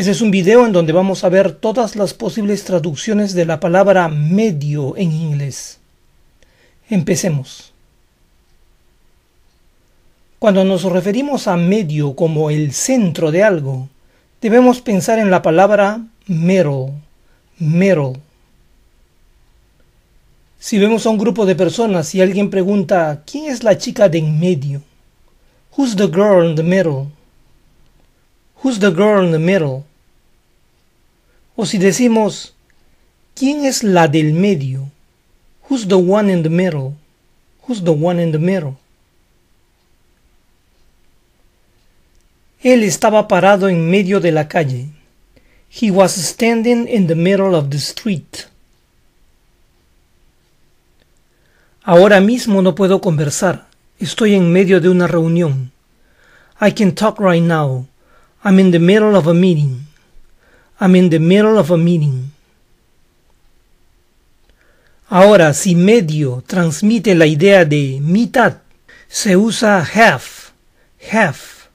Ese es un video en donde vamos a ver todas las posibles traducciones de la palabra medio en inglés. Empecemos. Cuando nos referimos a medio como el centro de algo, debemos pensar en la palabra mero, mero. Si vemos a un grupo de personas y alguien pregunta, ¿quién es la chica de en medio? Who's the girl in the middle? Who's the girl in the middle? O si decimos, ¿quién es la del medio? Who's the one in the middle? Who's the one in the middle? Él estaba parado en medio de la calle. He was standing in the middle of the street. Ahora mismo no puedo conversar. Estoy en medio de una reunión. I can talk right now. I'm in the middle of a meeting. I'm in the middle of a meeting. Ahora, si medio transmite la idea de mitad, se usa half, half.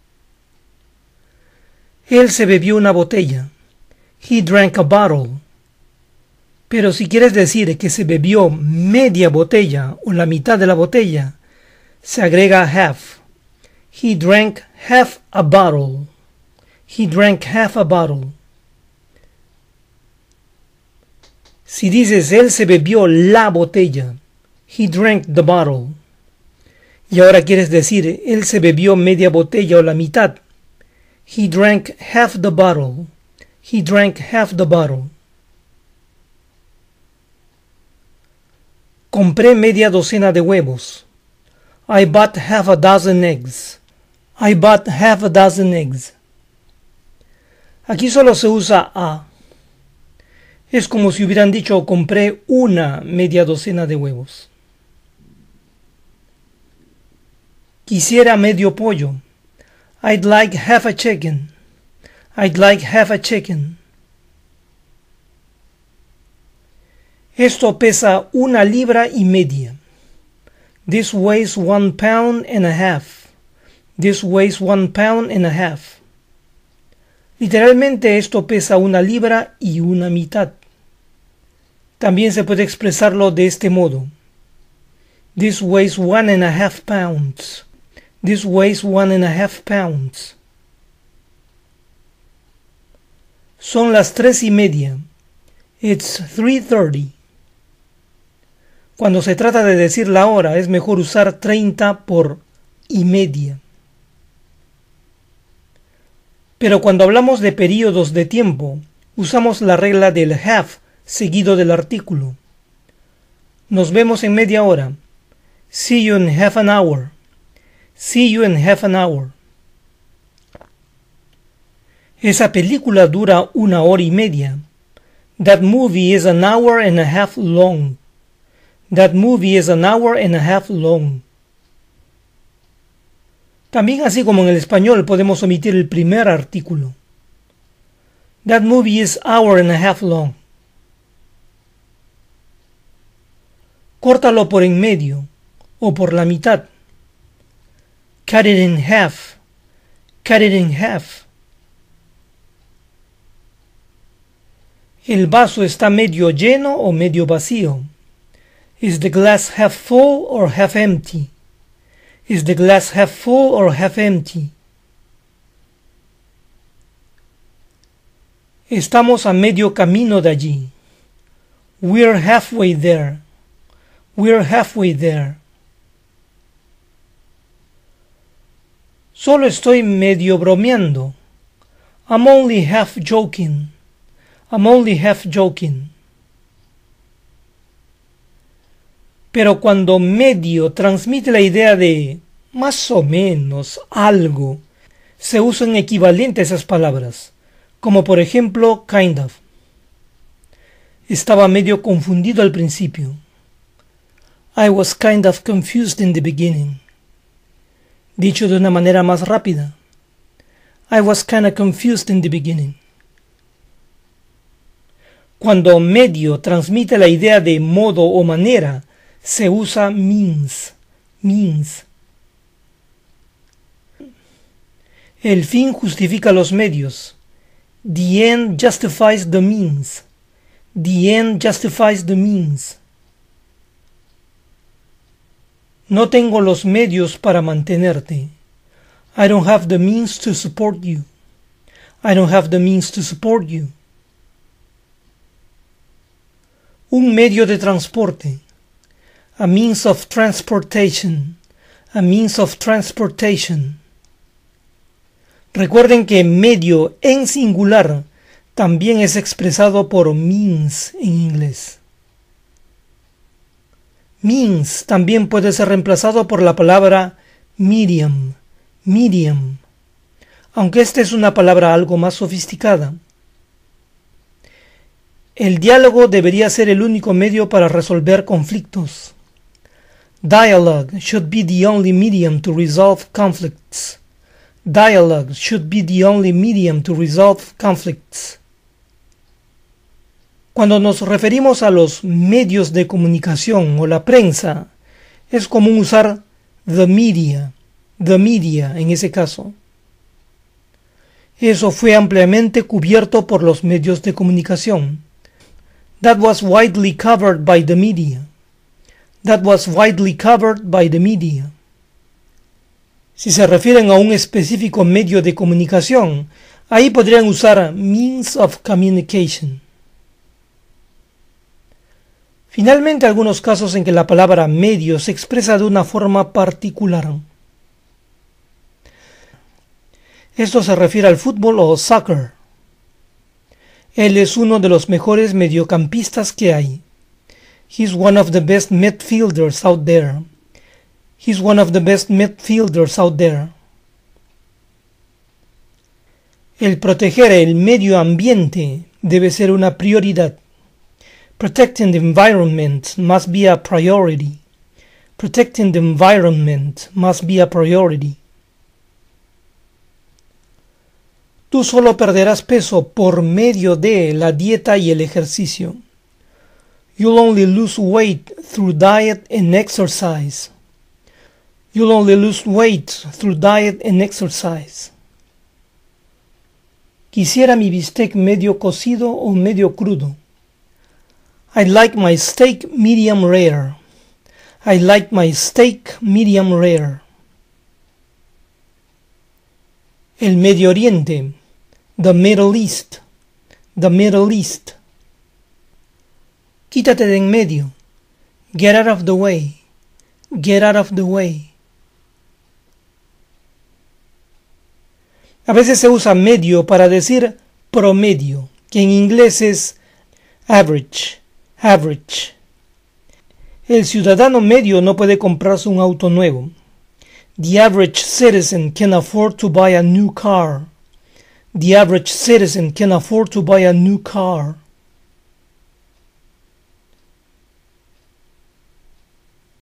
Él se bebió una botella. He drank a bottle. Pero si quieres decir que se bebió media botella o la mitad de la botella, se agrega half. He drank half a bottle. He drank half a bottle. Si dices él se bebió la botella, he drank the bottle. Y ahora quieres decir él se bebió media botella o la mitad. He drank half the bottle. He drank half the bottle. Compré media docena de huevos. I bought half a dozen eggs. I bought half a dozen eggs. Aquí solo se usa a es como si hubieran dicho compré una media docena de huevos. Quisiera medio pollo. I'd like half a chicken. I'd like half a chicken. Esto pesa una libra y media. This weighs one pound and a half. This weighs one pound and a half. Literalmente esto pesa una libra y una mitad. También se puede expresarlo de este modo. This weighs one and a half pounds. This weighs one and a half pounds. Son las tres y media. It's 3.30. Cuando se trata de decir la hora, es mejor usar 30 por y media. Pero cuando hablamos de periodos de tiempo, usamos la regla del half seguido del artículo. Nos vemos en media hora. See you in half an hour. See you in half an hour. Esa película dura una hora y media. That movie is an hour and a half long. That movie is an hour and a half long. También así como en el español podemos omitir el primer artículo. That movie is hour and a half long. Córtalo por en medio o por la mitad. Cut it in half. Cut it in half. El vaso está medio lleno o medio vacío. Is the glass half full or half empty? Is the glass half full or half empty? Estamos a medio camino de allí. We're halfway there. We're halfway there. Solo estoy medio bromeando. I'm only half joking. I'm only half joking. Pero cuando medio transmite la idea de más o menos algo, se usan equivalentes esas palabras, como por ejemplo kind of. Estaba medio confundido al principio. I was kind of confused in the beginning. Dicho de una manera más rápida. I was kind of confused in the beginning. Cuando medio transmite la idea de modo o manera, se usa means. Means. El fin justifica los medios. The end justifies the means. The end justifies the means. No tengo los medios para mantenerte. I don't have the means to support you. I don't have the means to support you. Un medio de transporte. A means of transportation. A means of transportation. Recuerden que medio en singular también es expresado por means en inglés. Means también puede ser reemplazado por la palabra medium, medium, aunque esta es una palabra algo más sofisticada. El diálogo debería ser el único medio para resolver conflictos. Dialogue should be the only medium to resolve conflicts. Dialogue should be the only medium to resolve conflicts. Cuando nos referimos a los medios de comunicación o la prensa, es común usar the media, the media en ese caso. Eso fue ampliamente cubierto por los medios de comunicación. That was widely covered by the media. That was widely covered by the media. Si se refieren a un específico medio de comunicación, ahí podrían usar means of communication. Finalmente, algunos casos en que la palabra medio se expresa de una forma particular. Esto se refiere al fútbol o soccer. Él es uno de los mejores mediocampistas que hay. He's one of the best midfielders out there. He's one of the best midfielders out there. El proteger el medio ambiente debe ser una prioridad. Protecting the environment must be a priority. Protecting the environment must be a priority. Tú solo perderás peso por medio de la dieta y el ejercicio. You'll only lose weight through diet and exercise. You'll only lose weight through diet and exercise. Quisiera mi bistec medio cocido o medio crudo. I like my steak medium rare. I like my steak medium rare. El Medio Oriente. The Middle East. The Middle East. Quítate de en medio. Get out of the way. Get out of the way. A veces se usa medio para decir promedio, que en inglés es average. Average. El ciudadano medio no puede comprarse un auto nuevo. The average citizen can afford to buy a new car. The average citizen can afford to buy a new car.